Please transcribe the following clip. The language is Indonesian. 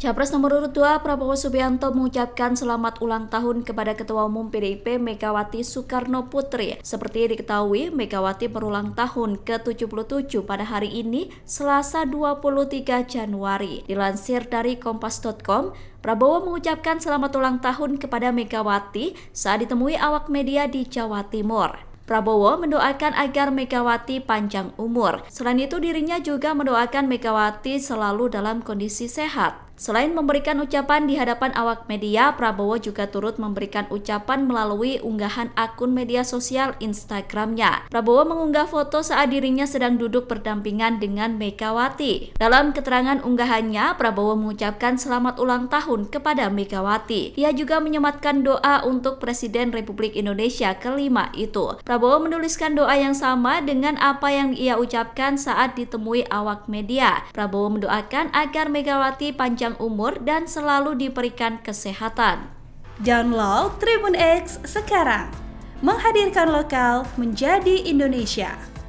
Capres nomor urut 2 Prabowo Subianto mengucapkan selamat ulang tahun kepada Ketua Umum PDIP Megawati Soekarno Putri. Seperti diketahui, Megawati berulang tahun ke-77 pada hari ini, Selasa 23 Januari. Dilansir dari kompas.com, Prabowo mengucapkan selamat ulang tahun kepada Megawati saat ditemui awak media di Jawa Timur. Prabowo mendoakan agar Megawati panjang umur. Selain itu dirinya juga mendoakan Megawati selalu dalam kondisi sehat. Selain memberikan ucapan di hadapan awak media, Prabowo juga turut memberikan ucapan melalui unggahan akun media sosial Instagramnya. Prabowo mengunggah foto saat dirinya sedang duduk berdampingan dengan Megawati. Dalam keterangan unggahannya, Prabowo mengucapkan selamat ulang tahun kepada Megawati. Ia juga menyematkan doa untuk Presiden Republik Indonesia kelima itu. Prabowo Prabowo menuliskan doa yang sama dengan apa yang ia ucapkan saat ditemui awak media. Prabowo mendoakan agar Megawati panjang umur dan selalu diberikan kesehatan. Download Tribun X sekarang. Menghadirkan lokal menjadi Indonesia.